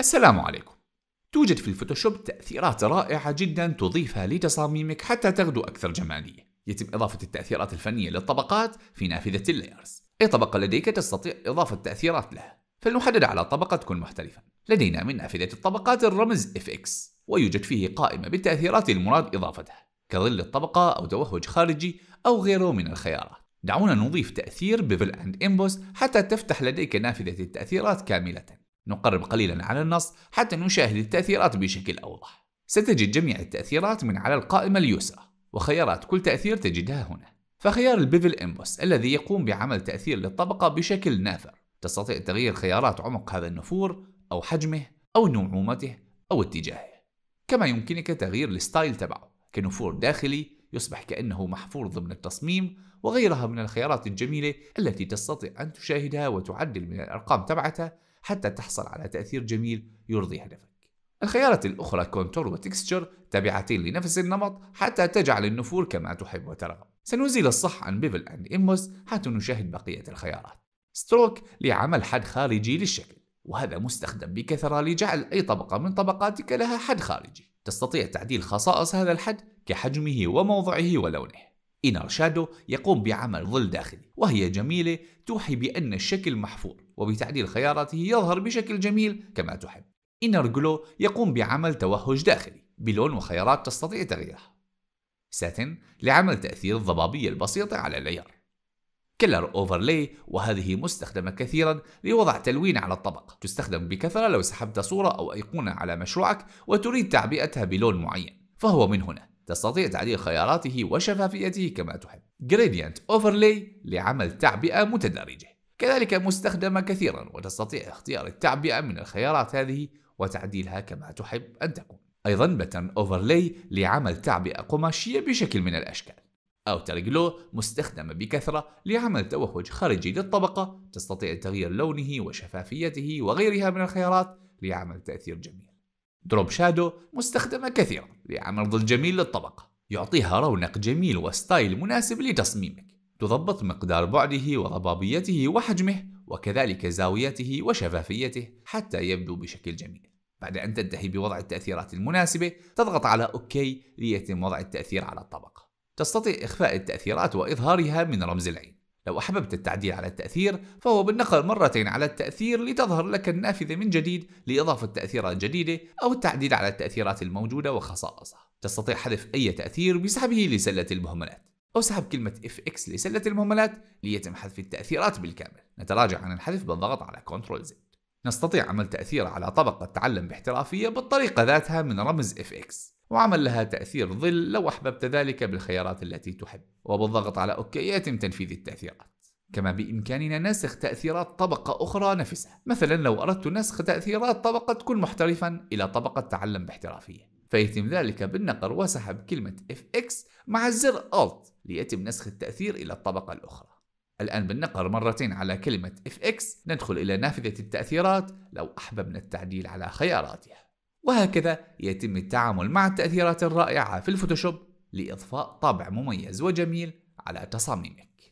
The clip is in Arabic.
السلام عليكم توجد في الفوتوشوب تأثيرات رائعة جدا تضيفها لتصاميمك حتى تغدو أكثر جمالية يتم إضافة التأثيرات الفنية للطبقات في نافذة اللايرز أي طبقة لديك تستطيع إضافة تأثيرات لها فلنحدد على طبقة تكون مختلفة لدينا من نافذة الطبقات الرمز FX ويوجد فيه قائمة بالتأثيرات المراد إضافتها كظل الطبقة أو توهج خارجي أو غيره من الخيارات دعونا نضيف تأثير بيفل أند إمبوس حتى تفتح لديك نافذة التأثيرات كاملة نقرب قليلا على النص حتى نشاهد التأثيرات بشكل أوضح ستجد جميع التأثيرات من على القائمة اليسرى وخيارات كل تأثير تجدها هنا فخيار البيفل إمبوس الذي يقوم بعمل تأثير للطبقة بشكل نافر تستطيع تغيير خيارات عمق هذا النفور أو حجمه أو نعومته أو اتجاهه كما يمكنك تغيير الستايل تبعه كنفور داخلي يصبح كأنه محفور ضمن التصميم وغيرها من الخيارات الجميلة التي تستطيع أن تشاهدها وتعدل من الأرقام تبعتها حتى تحصل على تأثير جميل يرضي هدفك. الخيارات الأخرى كونتور وتكستشر تابعتين لنفس النمط حتى تجعل النفور كما تحب وترغب. سنزيل الصح عن بيفل أند إموس حتى نشاهد بقية الخيارات. ستروك لعمل حد خارجي للشكل وهذا مستخدم بكثرة لجعل أي طبقة من طبقاتك لها حد خارجي تستطيع تعديل خصائص هذا الحد كحجمه وموضعه ولونه إنر شادو يقوم بعمل ظل داخلي وهي جميلة توحي بأن الشكل محفور وبتعديل خياراته يظهر بشكل جميل كما تحب إنر جلو يقوم بعمل توهج داخلي بلون وخيارات تستطيع تغييرها ساتن لعمل تأثير الضبابية البسيطة على العيار كلر أوفرلي وهذه مستخدمة كثيرا لوضع تلوين على الطبق تستخدم بكثرة لو سحبت صورة أو أيقونة على مشروعك وتريد تعبئتها بلون معين فهو من هنا تستطيع تعديل خياراته وشفافيته كما تحب. Gradient Overlay لعمل تعبئة متدرجة. كذلك مستخدمة كثيرا وتستطيع اختيار التعبئة من الخيارات هذه وتعديلها كما تحب أن تكون. أيضا Button Overlay لعمل تعبئة قماشية بشكل من الأشكال. أوتر جلو مستخدمة بكثرة لعمل توهج خارجي للطبقة تستطيع تغيير لونه وشفافيته وغيرها من الخيارات لعمل تأثير جميل. دروب شادو مستخدمة كثيرا لعمل ظل جميل للطبقة يعطيها رونق جميل وستايل مناسب لتصميمك تضبط مقدار بعده وضبابيته وحجمه وكذلك زاويته وشفافيته حتى يبدو بشكل جميل بعد أن تنتهي بوضع التأثيرات المناسبة تضغط على OK ليتم وضع التأثير على الطبقة تستطيع إخفاء التأثيرات وإظهارها من رمز العين لو أحببت التعديل على التأثير فهو بالنقر مرتين على التأثير لتظهر لك النافذة من جديد لإضافة تأثيرات جديدة أو التعديل على التأثيرات الموجودة وخصائصها تستطيع حذف أي تأثير بسحبه لسلة المهملات أو سحب كلمة FX لسلة المهملات ليتم حذف التأثيرات بالكامل نتراجع عن الحذف بالضغط على Ctrl Z نستطيع عمل تأثير على طبقة تعلم باحترافية بالطريقة ذاتها من رمز FX وعمل لها تأثير ظل لو أحببت ذلك بالخيارات التي تحب وبالضغط على أوكي يتم تنفيذ التأثيرات كما بإمكاننا نسخ تأثيرات طبقة أخرى نفسها مثلا لو أردت نسخ تأثيرات طبقة كن محترفا إلى طبقة تعلم باحترافية فيتم ذلك بالنقر وسحب كلمة FX مع الزر Alt ليتم نسخ التأثير إلى الطبقة الأخرى الآن بالنقر مرتين على كلمة FX ندخل إلى نافذة التأثيرات لو أحببنا التعديل على خياراتها وهكذا يتم التعامل مع التأثيرات الرائعة في الفوتوشوب لإضفاء طابع مميز وجميل على تصاميمك